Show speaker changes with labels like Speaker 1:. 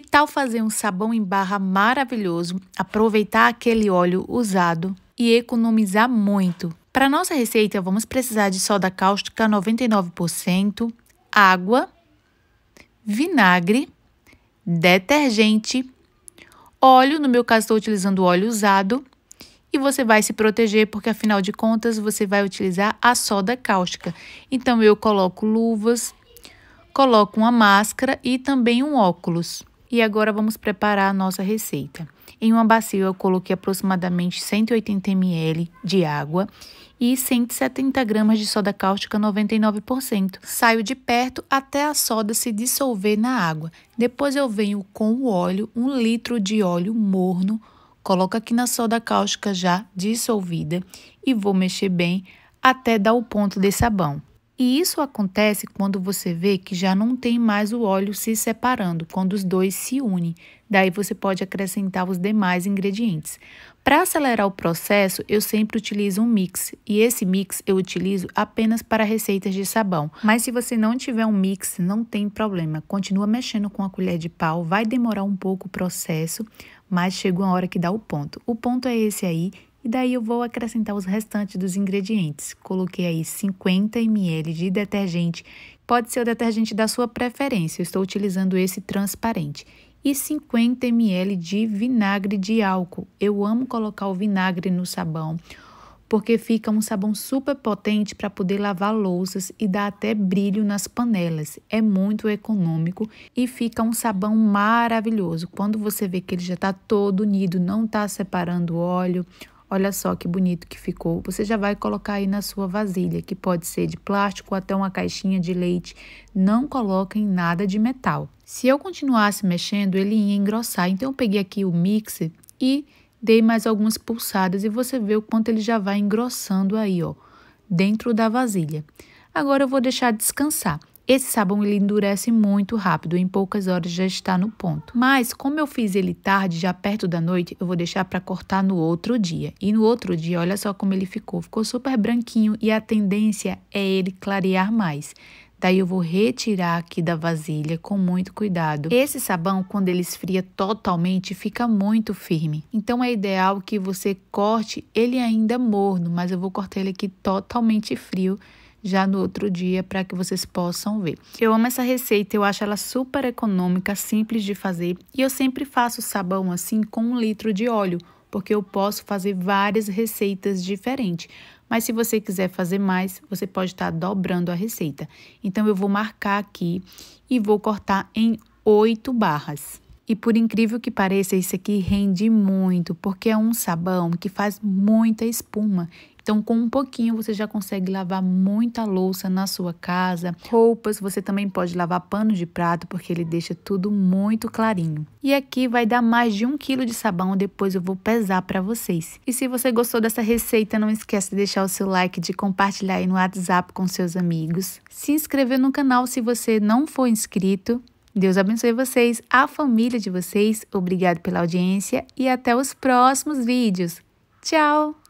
Speaker 1: Que tal fazer um sabão em barra maravilhoso, aproveitar aquele óleo usado e economizar muito? Para nossa receita, vamos precisar de soda cáustica 99%, água, vinagre, detergente, óleo, no meu caso estou utilizando óleo usado, e você vai se proteger, porque afinal de contas você vai utilizar a soda cáustica. Então eu coloco luvas, coloco uma máscara e também um óculos. E agora vamos preparar a nossa receita. Em uma bacia eu coloquei aproximadamente 180 ml de água e 170 gramas de soda cáustica 99%. Saio de perto até a soda se dissolver na água. Depois eu venho com o óleo, um litro de óleo morno, coloco aqui na soda cáustica já dissolvida e vou mexer bem até dar o ponto de sabão. E isso acontece quando você vê que já não tem mais o óleo se separando, quando os dois se unem. Daí você pode acrescentar os demais ingredientes. Para acelerar o processo, eu sempre utilizo um mix, e esse mix eu utilizo apenas para receitas de sabão. Mas se você não tiver um mix, não tem problema. Continua mexendo com a colher de pau, vai demorar um pouco o processo, mas chega uma hora que dá o ponto. O ponto é esse aí, e daí eu vou acrescentar os restantes dos ingredientes. Coloquei aí 50 ml de detergente, pode ser o detergente da sua preferência, eu estou utilizando esse transparente. E 50 ml de vinagre de álcool. Eu amo colocar o vinagre no sabão, porque fica um sabão super potente para poder lavar louças e dá até brilho nas panelas. É muito econômico e fica um sabão maravilhoso. Quando você vê que ele já está todo unido, não está separando óleo Olha só que bonito que ficou. Você já vai colocar aí na sua vasilha, que pode ser de plástico ou até uma caixinha de leite. Não coloquem nada de metal. Se eu continuasse mexendo, ele ia engrossar. Então eu peguei aqui o mixer e dei mais algumas pulsadas e você vê o quanto ele já vai engrossando aí, ó, dentro da vasilha. Agora eu vou deixar descansar. Esse sabão ele endurece muito rápido, em poucas horas já está no ponto. Mas como eu fiz ele tarde, já perto da noite, eu vou deixar para cortar no outro dia. E no outro dia, olha só como ele ficou, ficou super branquinho e a tendência é ele clarear mais. Daí eu vou retirar aqui da vasilha com muito cuidado. Esse sabão, quando ele esfria totalmente, fica muito firme. Então é ideal que você corte ele ainda morno, mas eu vou cortar ele aqui totalmente frio já no outro dia para que vocês possam ver. Eu amo essa receita, eu acho ela super econômica, simples de fazer e eu sempre faço sabão assim com um litro de óleo, porque eu posso fazer várias receitas diferentes. Mas se você quiser fazer mais, você pode estar tá dobrando a receita. Então eu vou marcar aqui e vou cortar em oito barras. E por incrível que pareça, isso aqui rende muito, porque é um sabão que faz muita espuma. Então, com um pouquinho, você já consegue lavar muita louça na sua casa. Roupas, você também pode lavar pano de prato, porque ele deixa tudo muito clarinho. E aqui vai dar mais de um quilo de sabão, depois eu vou pesar para vocês. E se você gostou dessa receita, não esquece de deixar o seu like, de compartilhar aí no WhatsApp com seus amigos. Se inscrever no canal se você não for inscrito Deus abençoe vocês, a família de vocês. Obrigado pela audiência e até os próximos vídeos. Tchau!